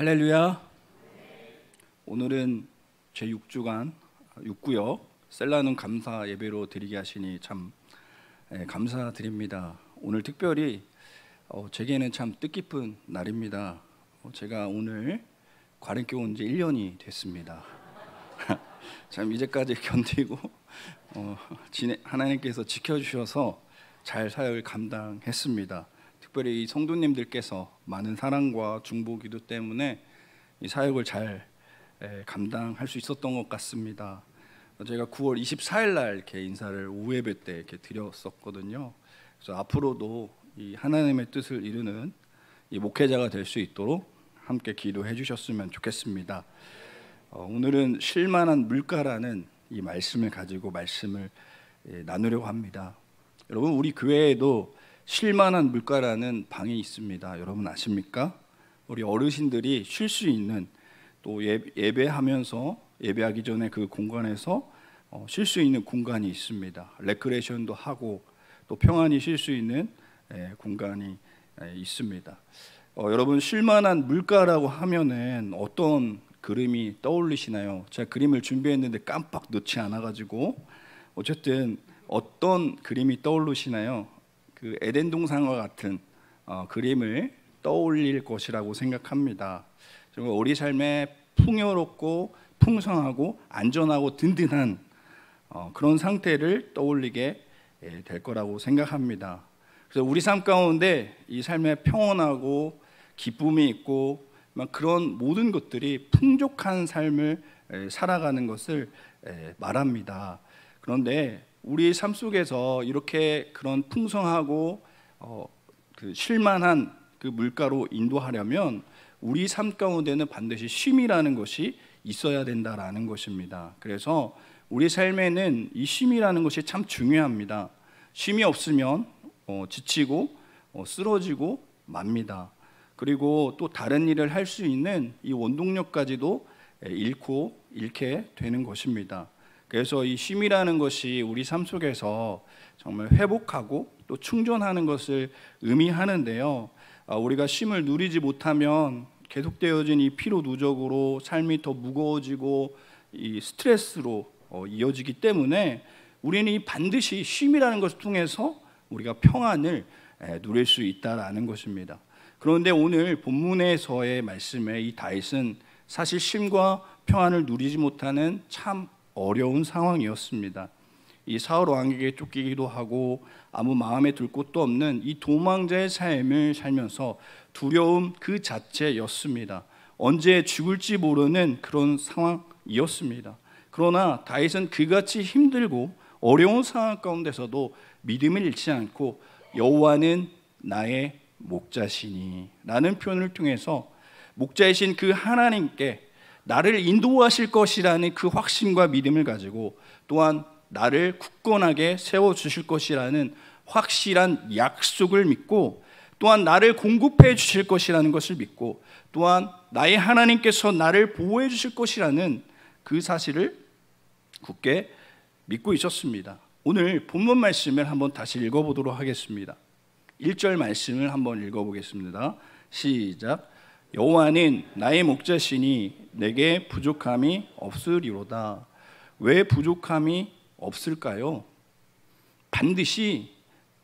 할렐루야. 오늘은 제 6주간 6구역 셀라는 감사 예배로 드리게 하시니 참 예, 감사드립니다. 오늘 특별히 어, 제게는 참 뜻깊은 날입니다. 어, 제가 오늘 과른교 온 지 1년이 됐습니다. 참 이제까지 견디고 어, 하나님께서 지켜주셔서 잘 사역을 감당했습니다. 특별히 성도님들께서 많은 사랑과 중보기도 때문에 이 사역을 잘 감당할 수 있었던 것 같습니다. 제가 9월 24일 날 이렇게 인사를 우회배 때 이렇게 드렸었거든요. 그래서 앞으로도 이 하나님의 뜻을 이루는 이 목회자가 될 수 있도록 함께 기도해 주셨으면 좋겠습니다. 어, 오늘은 실만한 물가라는 이 말씀을 가지고 말씀을 예, 나누려고 합니다. 여러분 우리 교회에도 쉴만한 물가라는 방에 있습니다. 여러분 아십니까? 우리 어르신들이 쉴 수 있는 또 예, 예배하면서 예배하기 전에 그 공간에서 어, 쉴수 있는 공간이 있습니다. 레크레이션도 하고 또 평안히 쉴 수 있는 예, 공간이 예, 있습니다. 어, 여러분 쉴만한 물가라고 하면은 어떤 그림이 떠올리시나요? 제가 그림을 준비했는데 깜빡 놓지 않아가지고 어쨌든 어떤 그림이 떠오르시나요? 그 에덴 동산과 같은 어, 그림을 떠올릴 것이라고 생각합니다. 정말 우리 삶에 풍요롭고 풍성하고 안전하고 든든한 어, 그런 상태를 떠올리게 예, 될 거라고 생각합니다. 그래서 우리 삶 가운데 이 삶에 평온하고 기쁨이 있고 그런 모든 것들이 풍족한 삶을 살아가는 것을 말합니다. 그런데 우리삶 속에서 이렇게 그런 풍성하고 어, 그 실만한 그 물가로 인도하려면 우리 삶 가운데는 반드시 쉼이라는 것이 있어야 된다라는 것입니다. 그래서 우리 삶에는 이 쉼이라는 것이 참 중요합니다. 쉼이 없으면 어, 지치고 어, 쓰러지고 맙니다. 그리고 또 다른 일을 할 수 있는 이 원동력까지도 잃고 잃게 되는 것입니다. 그래서 이 쉼이라는 것이 우리 삶 속에서 정말 회복하고 또 충전하는 것을 의미하는데요. 아, 우리가 쉼을 누리지 못하면 계속되어진 이 피로 누적으로 삶이 더 무거워지고 이 스트레스로 어, 이어지기 때문에 우리는 반드시 쉼이라는 것을 통해서 우리가 평안을 누릴 수 있다라는 것입니다. 그런데 오늘 본문에서의 말씀에 이 다윗은 사실 쉼과 평안을 누리지 못하는 참 어려운 상황이었습니다. 이 사울 왕에게 쫓기기도 하고 아무 마음에 들 곳도 없는 이 도망자의 삶을 살면서 두려움 그 자체였습니다. 언제 죽을지 모르는 그런 상황이었습니다. 그러나 다윗은 그같이 힘들고 어려운 상황 가운데서도 믿음을 잃지 않고 여호와는 나의 목자시니라는 표현을 통해서 목자이신 그 하나님께 나를 인도하실 것이라는 그 확신과 믿음을 가지고 또한 나를 굳건하게 세워 주실 것이라는 확실한 약속을 믿고 또한 나를 공급해 주실 것이라는 것을 믿고 또한 나의 하나님께서 나를 보호해 주실 것이라는 그 사실을 굳게 믿고 있었습니다. 오늘 본문 말씀을 한번 다시 읽어보도록 하겠습니다. 1절 말씀을 한번 읽어보겠습니다. 시작. 여호와는 나의 목자시니 내게 부족함이 없으리로다. 왜 부족함이 없을까요? 반드시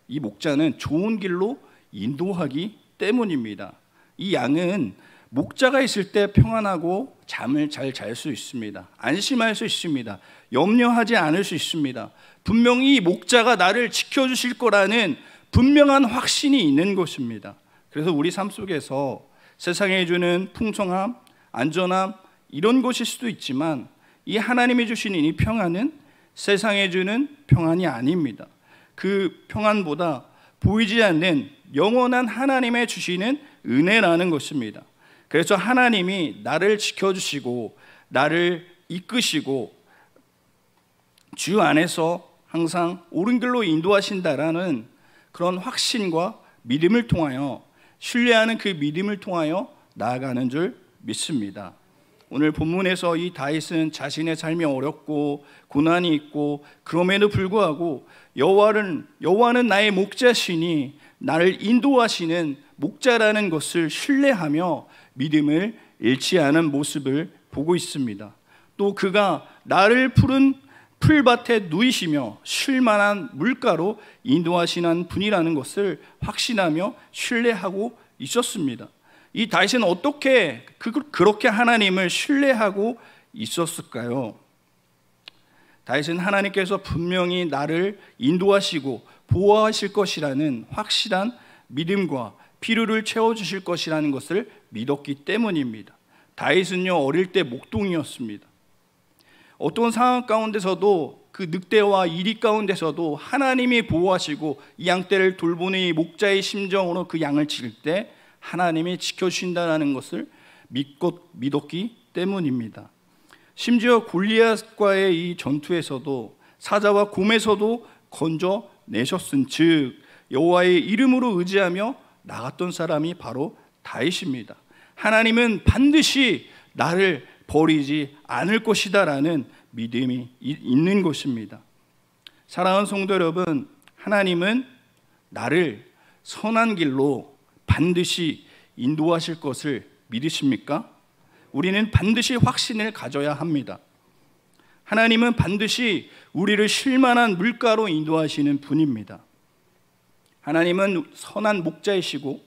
이 목자는 좋은 길로 인도하기 때문입니다. 이 양은 목자가 있을 때 평안하고 잠을 잘 잘 수 있습니다. 안심할 수 있습니다. 염려하지 않을 수 있습니다. 분명히 목자가 나를 지켜주실 거라는 분명한 확신이 있는 것입니다. 그래서 우리 삶 속에서 세상에 주는 풍성함, 안전함 이런 것일 수도 있지만 이 하나님이 주시는 이 평안은 세상에 주는 평안이 아닙니다. 그 평안보다 보이지 않는 영원한 하나님의 주시는 은혜라는 것입니다. 그래서 하나님이 나를 지켜주시고 나를 이끄시고 주 안에서 항상 옳은 길로 인도하신다라는 그런 확신과 믿음을 통하여 신뢰하는 그 믿음을 통하여 나아가는 줄 믿습니다. 오늘 본문에서 이 다윗은 자신의 삶이 어렵고 고난이 있고 그럼에도 불구하고 여호와는 여호와는 나의 목자시니 나를 인도하시는 목자라는 것을 신뢰하며 믿음을 잃지 않은 모습을 보고 있습니다. 또 그가 나를 푸른 풀밭에 누이시며 쉴만한 물가로 인도하시는 분이라는 것을 확신하며 신뢰하고 있었습니다. 이 다윗은 어떻게 그, 렇게 하나님을 신뢰하고 있었을까요? 다윗은 하나님께서 분명히 나를 인도하시고 보호하실 것이라는 확실한 믿음과 필요를 채워주실 것이라는 것을 믿었기 때문입니다. 다윗은요 어릴 때 목동이었습니다. 어떤 상황 가운데서도 그 늑대와 이리 가운데서도 하나님이 보호하시고 이 양떼를 돌보는 목자의 심정으로 그 양을 지킬 때 하나님이 지켜주신다는 것을 믿고 믿었기 때문입니다. 심지어 골리앗과의 이 전투에서도 사자와 곰에서도 건져 내셨은 즉 여호와의 이름으로 의지하며 나갔던 사람이 바로 다윗입니다. 하나님은 반드시 나를 버리지 않을 것이다라는 믿음이 있는 것입니다. 사랑하는 성도 여러분, 하나님은 나를 선한 길로 반드시 인도하실 것을 믿으십니까? 우리는 반드시 확신을 가져야 합니다. 하나님은 반드시 우리를 실만한 물가로 인도하시는 분입니다. 하나님은 선한 목자이시고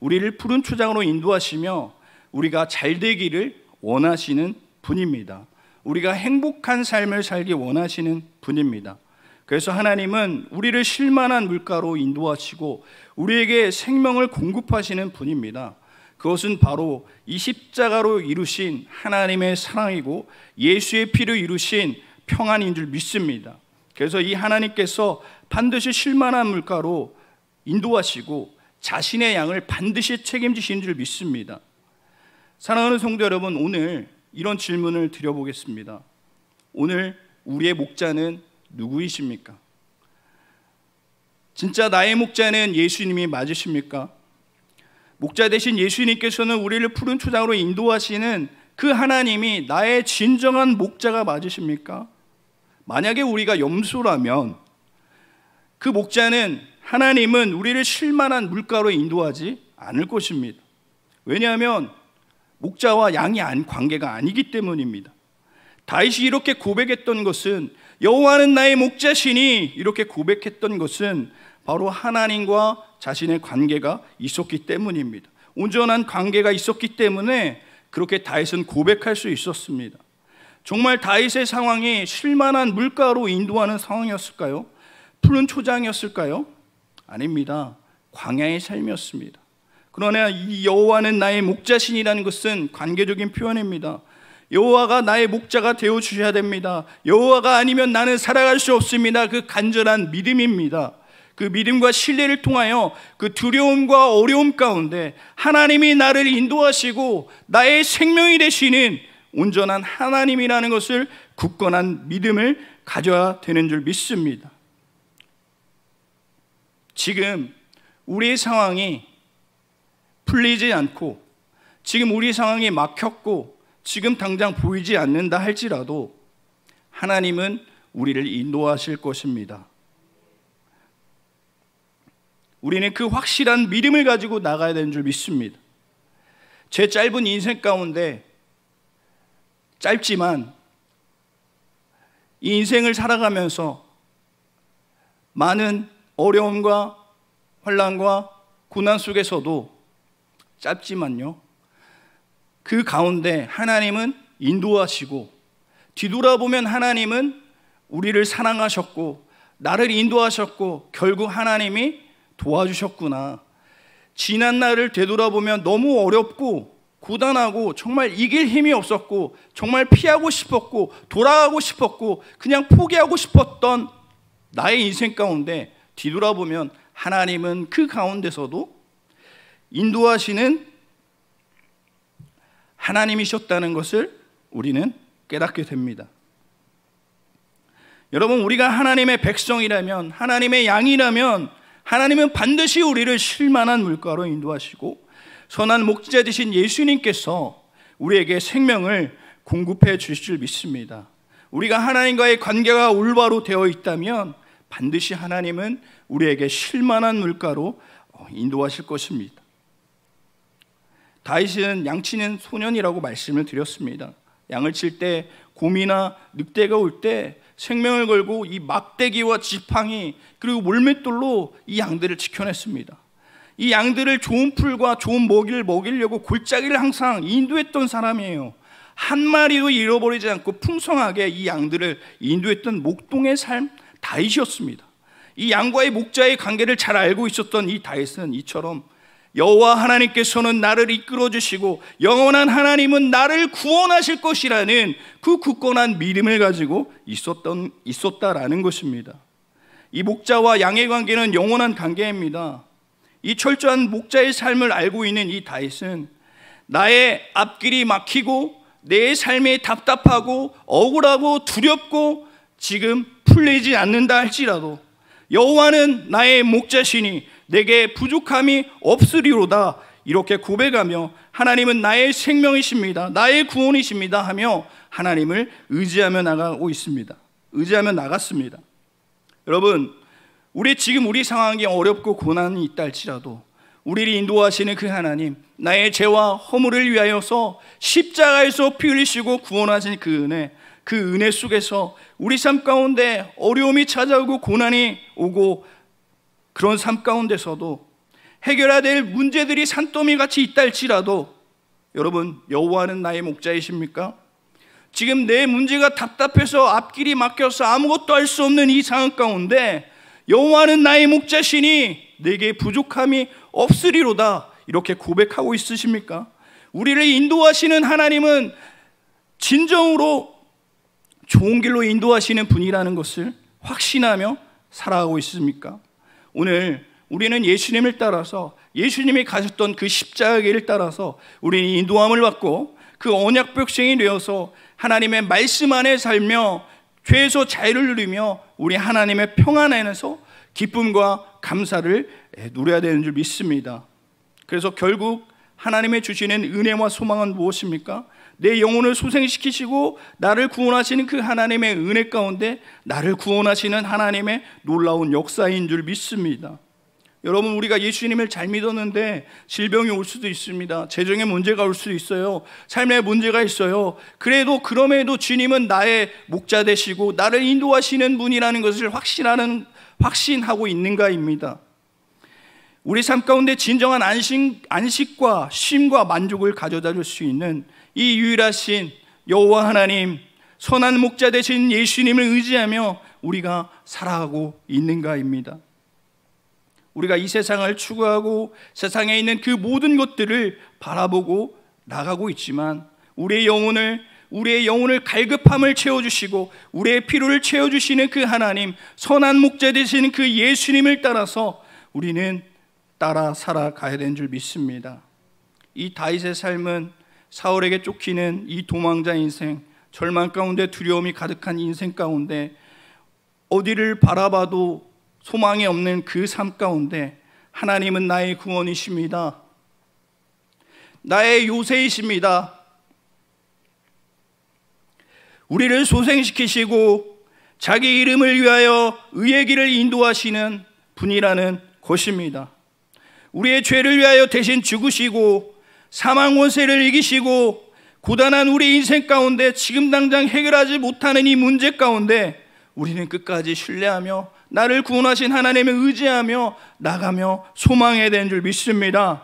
우리를 푸른 초장으로 인도하시며 우리가 잘 되기를 원하시는 분입니다. 우리가 행복한 삶을 살기 원하시는 분입니다. 그래서 하나님은 우리를 실만한 물가로 인도하시고 우리에게 생명을 공급하시는 분입니다. 그것은 바로 이 십자가로 이루신 하나님의 사랑이고 예수의 피로 이루신 평안인 줄 믿습니다. 그래서 이 하나님께서 반드시 실만한 물가로 인도하시고 자신의 양을 반드시 책임지신 줄 믿습니다. 사랑하는 성도 여러분, 오늘 이런 질문을 드려보겠습니다. 오늘 우리의 목자는 누구이십니까? 진짜 나의 목자는 예수님이 맞으십니까? 목자 대신 예수님께서는 우리를 푸른 초장으로 인도하시는 그 하나님이 나의 진정한 목자가 맞으십니까? 만약에 우리가 염소라면 그 목자는 하나님은 우리를 실만한 물가로 인도하지 않을 것입니다. 왜냐하면 목자와 양이 안 관계가 아니기 때문입니다. 다윗이 이렇게 고백했던 것은 여호와는 나의 목자시니 이렇게 고백했던 것은 바로 하나님과 자신의 관계가 있었기 때문입니다. 온전한 관계가 있었기 때문에 그렇게 다윗은 고백할 수 있었습니다. 정말 다윗의 상황이 실만한 물가로 인도하는 상황이었을까요? 푸른 초장이었을까요? 아닙니다. 광야의 삶이었습니다. 그러나 이 여호와는 나의 목자신이라는 것은 관계적인 표현입니다. 여호와가 나의 목자가 되어 주셔야 됩니다. 여호와가 아니면 나는 살아갈 수 없습니다. 그 간절한 믿음입니다. 그 믿음과 신뢰를 통하여 그 두려움과 어려움 가운데 하나님이 나를 인도하시고 나의 생명이 되시는 온전한 하나님이라는 것을 굳건한 믿음을 가져야 되는 줄 믿습니다. 지금 우리의 상황이 풀리지 않고 지금 우리 상황이 막혔고 지금 당장 보이지 않는다 할지라도 하나님은 우리를 인도하실 것입니다. 우리는 그 확실한 믿음을 가지고 나가야 되는 줄 믿습니다. 제 짧은 인생 가운데 짧지만 이 인생을 살아가면서 많은 어려움과 환란과 고난 속에서도 짧지만요. 그 가운데 하나님은 인도하시고 뒤돌아보면 하나님은 우리를 사랑하셨고 나를 인도하셨고 결국 하나님이 도와주셨구나. 지난 날을 되돌아보면 너무 어렵고 고단하고 정말 이길 힘이 없었고 정말 피하고 싶었고 돌아가고 싶었고 그냥 포기하고 싶었던 나의 인생 가운데 뒤돌아보면 하나님은 그 가운데서도 인도하시는 하나님이셨다는 것을 우리는 깨닫게 됩니다. 여러분, 우리가 하나님의 백성이라면, 하나님의 양이라면, 하나님은 반드시 우리를 실만한 물가로 인도하시고, 선한 목자 되신 예수님께서 우리에게 생명을 공급해 주실 줄 믿습니다. 우리가 하나님과의 관계가 올바로 되어 있다면, 반드시 하나님은 우리에게 실만한 물가로 인도하실 것입니다. 다윗은 양치는 소년이라고 말씀을 드렸습니다. 양을 칠 때 곰이나 늑대가 올 때 생명을 걸고 이 막대기와 지팡이 그리고 몰맷돌로 이 양들을 지켜냈습니다. 이 양들을 좋은 풀과 좋은 먹이를 먹이려고 골짜기를 항상 인도했던 사람이에요. 한 마리도 잃어버리지 않고 풍성하게 이 양들을 인도했던 목동의 삶 다윗이었습니다. 이 양과의 목자의 관계를 잘 알고 있었던 이 다윗은 이처럼 여호와 하나님께서는 나를 이끌어 주시고 영원한 하나님은 나를 구원하실 것이라는 그 굳건한 믿음을 가지고 있었던 있었다라는 것입니다. 이 목자와 양의 관계는 영원한 관계입니다. 이 철저한 목자의 삶을 알고 있는 이 다윗은 나의 앞길이 막히고 내 삶이 답답하고 억울하고 두렵고 지금 풀리지 않는다 할지라도 여호와는 나의 목자시니 내게 부족함이 없으리로다. 이렇게 고백하며 하나님은 나의 생명이십니다. 나의 구원이십니다. 하며 하나님을 의지하며 나가고 있습니다. 의지하며 나갔습니다. 여러분, 우리 지금 우리 상황이 어렵고 고난이 있다 할지라도 우리를 인도하시는 그 하나님, 나의 죄와 허물을 위하여서 십자가에서 피 흘리시고 구원하신 그 은혜, 그 은혜 속에서 우리 삶 가운데 어려움이 찾아오고 고난이 오고 그런 삶 가운데서도 해결해야 될 문제들이 산더미 같이 있다 할지라도 여러분 여호와는 나의 목자이십니까? 지금 내 문제가 답답해서 앞길이 막혀서 아무것도 할 수 없는 이 상황 가운데 여호와는 나의 목자시니 내게 부족함이 없으리로다 이렇게 고백하고 있으십니까? 우리를 인도하시는 하나님은 진정으로 좋은 길로 인도하시는 분이라는 것을 확신하며 살아가고 있습니까? 오늘 우리는 예수님을 따라서 예수님이 가셨던 그 십자가를 따라서 우리는 인도함을 받고 그 언약 백성이 되어서 하나님의 말씀 안에 살며 죄에서 자유를 누리며 우리 하나님의 평안 안에서 기쁨과 감사를 누려야 되는 줄 믿습니다. 그래서 결국 하나님의 주시는 은혜와 소망은 무엇입니까? 내 영혼을 소생시키시고 나를 구원하시는 그 하나님의 은혜 가운데 나를 구원하시는 하나님의 놀라운 역사인 줄 믿습니다. 여러분 우리가 예수님을 잘 믿었는데 질병이 올 수도 있습니다. 재정의 문제가 올 수도 있어요. 삶의 문제가 있어요. 그래도 그럼에도 주님은 나의 목자 되시고 나를 인도하시는 분이라는 것을 확신하는 확신하고 있는가입니다. 우리 삶 가운데 진정한 안식 안식과 쉼과 만족을 가져다 줄 수 있는 이 유일하신 여호와 하나님 선한 목자 되신 예수님을 의지하며 우리가 살아가고 있는가입니다. 우리가 이 세상을 추구하고 세상에 있는 그 모든 것들을 바라보고 나가고 있지만 우리의 영혼을 우리의 영혼을 갈급함을 채워주시고 우리의 필요를 채워주시는 그 하나님 선한 목자 되시그 예수님을 따라서 우리는 따라 살아가야 되는 줄 믿습니다. 이 다윗의 삶은 사울에게 쫓기는 이 도망자 인생, 절망 가운데 두려움이 가득한 인생 가운데 어디를 바라봐도 소망이 없는 그 삶 가운데 하나님은 나의 구원이십니다. 나의 요새이십니다. 우리를 소생시키시고 자기 이름을 위하여 의의 길을 인도하시는 분이라는 것입니다. 우리의 죄를 위하여 대신 죽으시고 사망 원세를 이기시고 고단한 우리 인생 가운데 지금 당장 해결하지 못하는 이 문제 가운데 우리는 끝까지 신뢰하며 나를 구원하신 하나님을 의지하며 나가며 소망해야 되는 줄 믿습니다.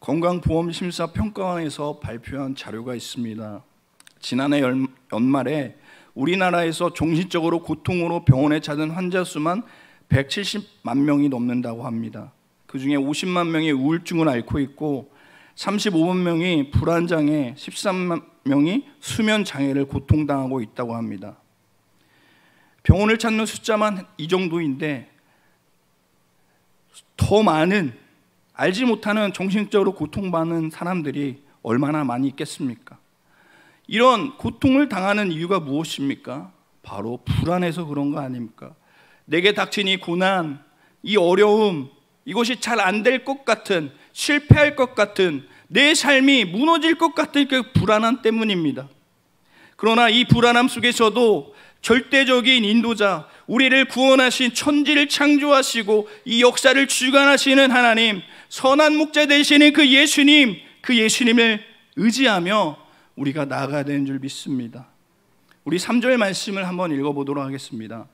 건강보험심사평가원에서 발표한 자료가 있습니다. 지난해 연말에 우리나라에서 정신적으로 고통으로 병원에 찾은 환자 수만 170만 명이 넘는다고 합니다. 그 중에 50만 명이 우울증을 앓고 있고 35만 명이 불안장애, 13만 명이 수면 장애를 고통당하고 있다고 합니다. 병원을 찾는 숫자만 이 정도인데 더 많은 알지 못하는 정신적으로 고통받는 사람들이 얼마나 많이 있겠습니까? 이런 고통을 당하는 이유가 무엇입니까? 바로 불안해서 그런 거 아닙니까? 내게 닥친 이 고난, 이 어려움, 이것이 잘 안 될 것 같은 실패할 것 같은 내 삶이 무너질 것 같은 그 불안함 때문입니다. 그러나 이 불안함 속에서도 절대적인 인도자, 우리를 구원하신 천지를 창조하시고 이 역사를 주관하시는 하나님, 선한 목자 되시는 그 예수님, 그 예수님을 의지하며 우리가 나아가야 되는 줄 믿습니다. 우리 3절 말씀을 한번 읽어보도록 하겠습니다.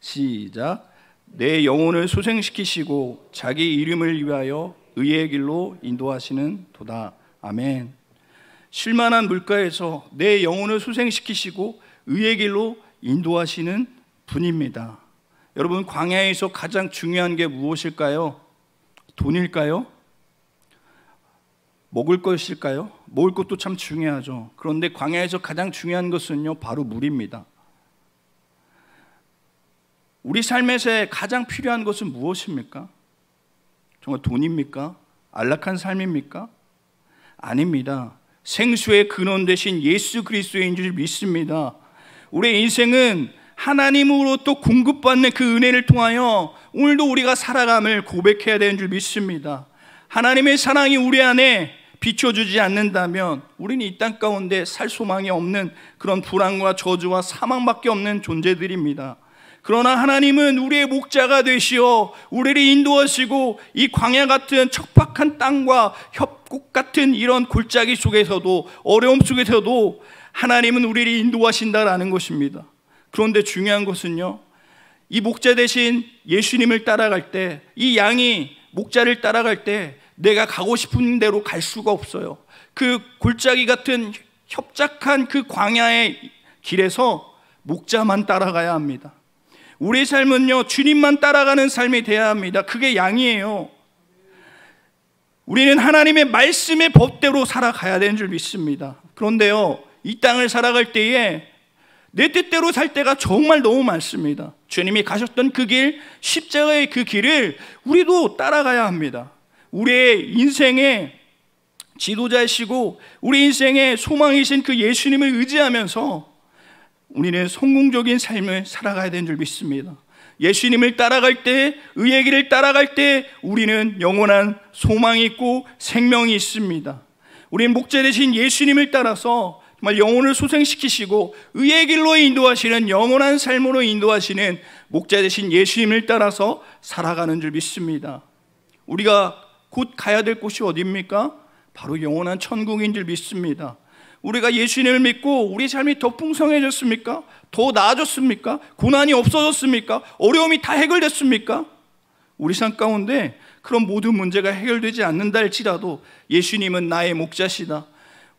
시작. 내 영혼을 소생시키시고 자기 이름을 위하여 의의 길로 인도하시는 도다. 아멘. 실만한 물가에서 내 영혼을 소생시키시고 의의 길로 인도하시는 분입니다. 여러분 광야에서 가장 중요한 게 무엇일까요? 돈일까요? 먹을 것일까요? 먹을 것도 참 중요하죠. 그런데 광야에서 가장 중요한 것은요, 바로 물입니다. 우리 삶에서 가장 필요한 것은 무엇입니까? 정말 돈입니까? 안락한 삶입니까? 아닙니다. 생수의 근원 대신 예수 그리스도인 줄 믿습니다. 우리 인생은 하나님으로또 공급받는 그 은혜를 통하여 오늘도 우리가 살아감을 고백해야 되는 줄 믿습니다. 하나님의 사랑이 우리 안에 비춰주지 않는다면 우리는 이 땅 가운데 살 소망이 없는 그런 불안과 저주와 사망밖에 없는 존재들입니다. 그러나 하나님은 우리의 목자가 되시어 우리를 인도하시고 이 광야 같은 척박한 땅과 협곡 같은 이런 골짜기 속에서도 어려움 속에서도 하나님은 우리를 인도하신다라는 것입니다. 그런데 중요한 것은요. 이 목자 대신 예수님을 따라갈 때 이 양이 목자를 따라갈 때 내가 가고 싶은 대로 갈 수가 없어요. 그 골짜기 같은 협작한 그 광야의 길에서 목자만 따라가야 합니다. 우리의 삶은요, 주님만 따라가는 삶이 되어야 합니다. 그게 양이에요. 우리는 하나님의 말씀의 법대로 살아가야 되는 줄 믿습니다. 그런데요, 이 땅을 살아갈 때에 내 뜻대로 살 때가 정말 너무 많습니다. 주님이 가셨던 그 길, 십자가의 그 길을 우리도 따라가야 합니다. 우리의 인생의 지도자이시고 우리 인생의 소망이신 그 예수님을 의지하면서 우리는 성공적인 삶을 살아가야 되는 줄 믿습니다. 예수님을 따라갈 때, 의의 길을 따라갈 때 우리는 영원한 소망이 있고 생명이 있습니다. 우리는 목자 대신 예수님을 따라서 정말 영혼을 소생시키시고 의의 길로 인도하시는 영원한 삶으로 인도하시는 목자 대신 예수님을 따라서 살아가는 줄 믿습니다. 우리가 곧 가야 될 곳이 어디입니까? 바로 영원한 천국인 줄 믿습니다. 우리가 예수님을 믿고 우리 삶이 더 풍성해졌습니까? 더 나아졌습니까? 고난이 없어졌습니까? 어려움이 다 해결됐습니까? 우리 삶 가운데 그런 모든 문제가 해결되지 않는다 할지라도 예수님은 나의 목자시다.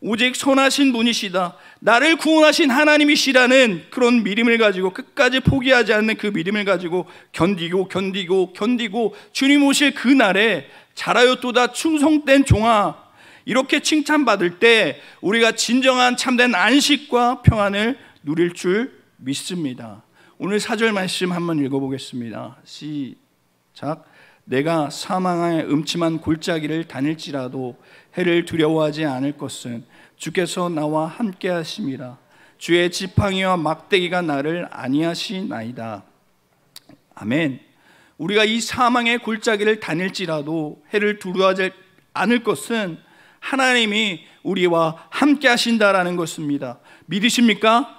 오직 선하신 분이시다. 나를 구원하신 하나님이시라는 그런 믿음을 가지고 끝까지 포기하지 않는 그 믿음을 가지고 견디고 견디고 견디고 주님 오실 그 날에 자라요 또다 충성된 종아 이렇게 칭찬받을 때 우리가 진정한 참된 안식과 평안을 누릴 줄 믿습니다. 오늘 사절 말씀 한번 읽어보겠습니다. 시작. 내가 사망의 음침한 골짜기를 다닐지라도 해를 두려워하지 않을 것은 주께서 나와 함께 하심이라. 주의 지팡이와 막대기가 나를 아니하시나이다. 아멘. 우리가 이 사망의 골짜기를 다닐지라도 해를 두려워하지 않을 것은 하나님이 우리와 함께 하신다라는 것입니다. 믿으십니까?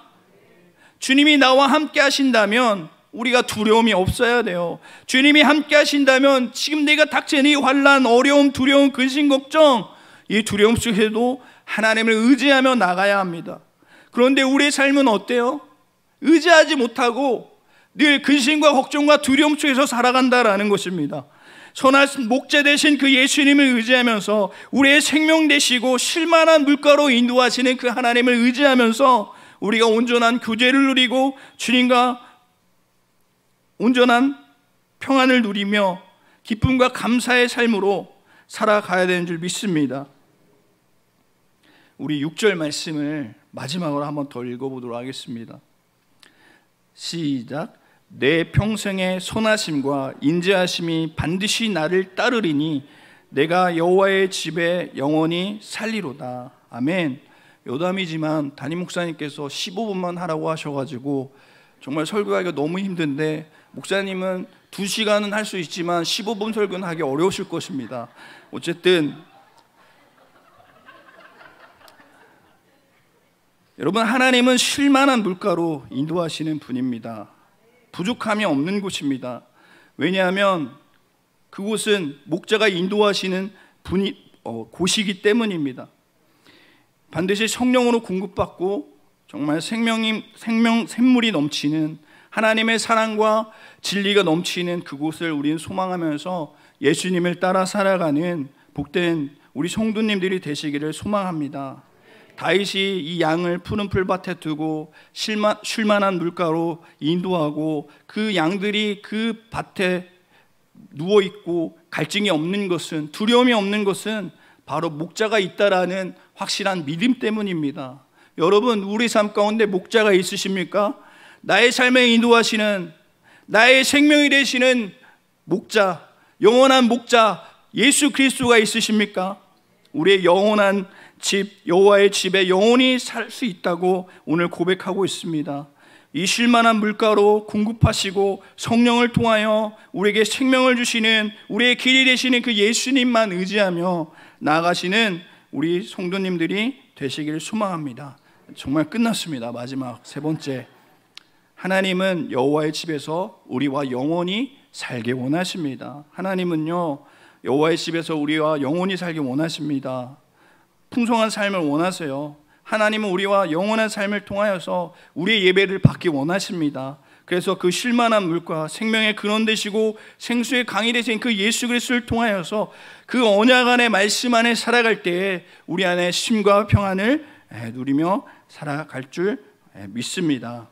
주님이 나와 함께 하신다면 우리가 두려움이 없어야 돼요. 주님이 함께 하신다면 지금 내가 닥친 이 환란, 어려움, 두려움, 근심, 걱정 이 두려움 속에도 하나님을 의지하며 나가야 합니다. 그런데 우리의 삶은 어때요? 의지하지 못하고 늘 근심과 걱정과 두려움 속에서 살아간다라는 것입니다. 선하신 목재 대신 그 예수님을 의지하면서 우리의 생명 되시고 실만한 물가로 인도하시는 그 하나님을 의지하면서 우리가 온전한 교제를 누리고 주님과 온전한 평안을 누리며 기쁨과 감사의 삶으로 살아가야 되는 줄 믿습니다. 우리 6절 말씀을 마지막으로 한번 더 읽어보도록 하겠습니다. 시작. 내 평생의 선하심과 인자하심이 반드시 나를 따르리니 내가 여호와의 집에 영원히 살리로다. 아멘. 여담이지만 담임 목사님께서 15분만 하라고 하셔가지고 정말 설교하기가 너무 힘든데 목사님은 2시간은 할 수 있지만 15분 설교는 하기 어려우실 것입니다. 어쨌든 여러분 하나님은 실만한 물가로 인도하시는 분입니다. 부족함이 없는 곳입니다. 왜냐하면 그곳은 목자가 인도하시는 분이 어, 곳이기 때문입니다. 반드시 성령으로 공급받고 정말 생명이 생명 샘물이 넘치는 하나님의 사랑과 진리가 넘치는 그곳을 우리는 소망하면서 예수님을 따라 살아가는 복된 우리 성도님들이 되시기를 소망합니다. 다윗이 이 양을 푸는 풀밭에 두고 쉴만, 쉴만한 물가로 인도하고 그 양들이 그 밭에 누워 있고 갈증이 없는 것은 두려움이 없는 것은 바로 목자가 있다라는 확실한 믿음 때문입니다. 여러분 우리 삶 가운데 목자가 있으십니까? 나의 삶에 인도하시는 나의 생명이 되시는 목자, 영원한 목자 예수 그리스도가 있으십니까? 우리의 영원한 집 여호와의 집에 영원히 살 수 있다고 오늘 고백하고 있습니다. 이 쉴만한 물가로 공급하시고 성령을 통하여 우리에게 생명을 주시는 우리의 길이 되시는 그 예수님만 의지하며 나아가시는 우리 성도님들이 되시길 소망합니다. 정말 끝났습니다. 마지막 세 번째. 하나님은 여호와의 집에서 우리와 영원히 살게 원하십니다. 하나님은요. 여호와의 집에서 우리와 영원히 살게 원하십니다. 풍성한 삶을 원하세요. 하나님은 우리와 영원한 삶을 통하여서 우리의 예배를 받기 원하십니다. 그래서 그 실만한 물과 생명의 근원 되시고 생수의 강이 되신 그 예수 그리스도를 통하여서 그 언약 안의 말씀 안에 살아갈 때에 우리 안에 심과 평안을 누리며 살아갈 줄 믿습니다.